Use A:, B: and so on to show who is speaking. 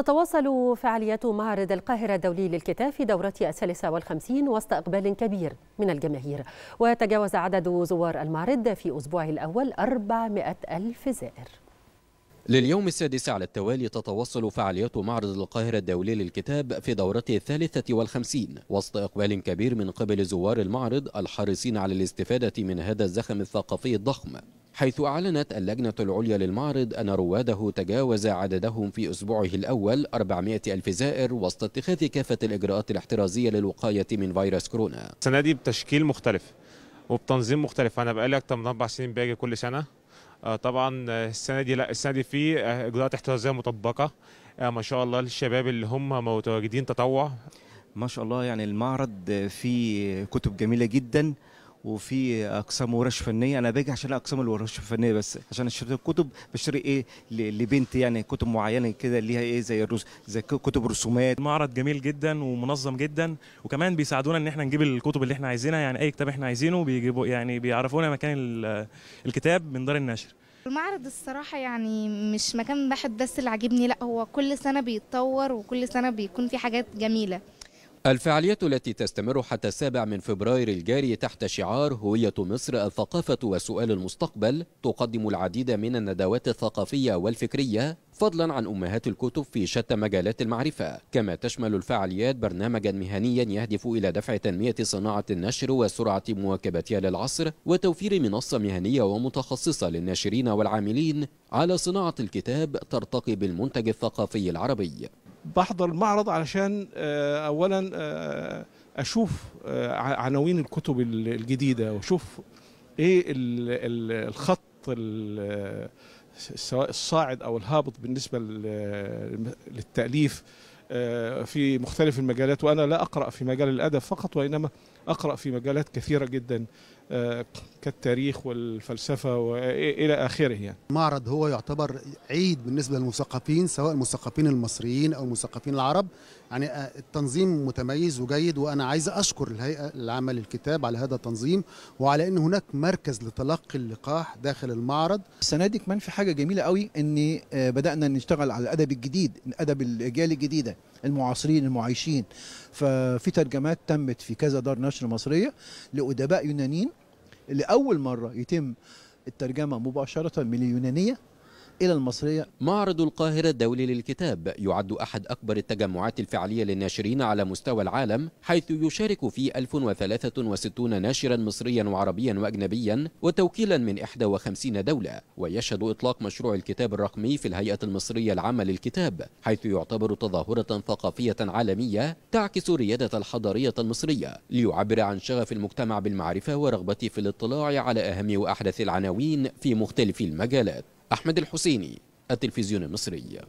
A: تتواصل فعاليات معرض القاهرة الدولي للكتاب في دورته الثالثة والخمسين وسط إقبال كبير من الجماهير وتجاوز عدد زوار المعرض في أسبوعه الأول 400 ألف زائر لليوم السادس على التوالي تتواصل فعاليات معرض القاهرة الدولي للكتاب في دورته الثالثة والخمسين وسط إقبال كبير من قبل زوار المعرض الحريصين على الاستفادة من هذا الزخم الثقافي الضخم حيث أعلنت اللجنة العليا للمعرض أن رواده تجاوز عددهم في أسبوعه الأول 400 ألف زائر وسط اتخاذ كافة الإجراءات الاحترازية للوقاية من فيروس كورونا
B: السنة دي بتشكيل مختلف وبتنظيم مختلف أنا بقالي أكثر من أربع سنين باجي كل سنة آه، طبعا آه، السنة دي لا السنة دي في آه، إجراءات احترازية مطبقة ما شاء الله للشباب اللي هم متواجدين تطوع ما شاء الله يعني المعرض فيه كتب جميلة جدا وفي اقسام ورش فنيه انا باجي عشان اقسام الورش الفنيه بس عشان اشتري الكتب بشتري ايه لبنتي يعني كتب معينه كده ليها ايه زي الرس زي كتب رسومات معرض جميل جدا ومنظم جدا وكمان بيساعدونا ان احنا نجيب الكتب اللي احنا عايزينها يعني اي كتاب احنا عايزينه بيجيبوا يعني بيعرفونا مكان الكتاب من دار النشر المعرض الصراحة يعني مش مكان واحد بس اللي عاجبني لا هو كل سنة بيتطور وكل سنة بيكون في حاجات جميلة
A: الفعالية التي تستمر حتى السابع من فبراير الجاري تحت شعار هوية مصر الثقافة وسؤال المستقبل تقدم العديد من الندوات الثقافية والفكرية فضلا عن أمهات الكتب في شتى مجالات المعرفة كما تشمل الفعاليات برنامجا مهنيا يهدف إلى دفع تنمية صناعة النشر وسرعة مواكبتها للعصر وتوفير منصة مهنية ومتخصصة للناشرين والعاملين على صناعة الكتاب ترتقي بالمنتج الثقافي العربي
B: بحضر المعرض علشان آه، اولا آه، اشوف آه، عناوين الكتب الجديده واشوف ايه الخط سواء الصاعد او الهابط بالنسبه للتاليف آه، في مختلف المجالات وأنا لا أقرأ في مجال الأدب فقط وإنما أقرأ في مجالات كثيرة جدا آه، كالتاريخ والفلسفة وإلى آخره يعني. المعرض هو يعتبر عيد بالنسبة للمثقفين سواء المثقفين
A: المصريين أو المثقفين العرب يعني آه، التنظيم متميز وجيد وأنا عايز أشكر الهيئة العامة للكتاب على هذا التنظيم وعلى أن هناك مركز لتلقي اللقاح داخل
B: المعرض السنة دي كمان في حاجة جميلة قوي أن بدأنا نشتغل على الأدب الجديد أدب الأجيال الجديدة المعاصرين المعايشين ففي ترجمات تمت في كذا دار نشر مصريه لادباء يونانيين لاول مره يتم الترجمه مباشره من اليونانيه إلى المصرية
A: معرض القاهرة الدولي للكتاب يعد أحد أكبر التجمعات الفعلية للناشرين على مستوى العالم حيث يشارك فيه 1063 ناشرا مصريا وعربيا وأجنبيا وتوكيلا من 51 دولة ويشهد إطلاق مشروع الكتاب الرقمي في الهيئة المصرية العامة للكتاب حيث يعتبر تظاهرة ثقافية عالمية تعكس الريادة الحضارية المصرية ليعبر عن شغف المجتمع بالمعرفة ورغبته في الاطلاع على أهم وأحدث العناوين في مختلف المجالات أحمد الحسيني التلفزيون المصري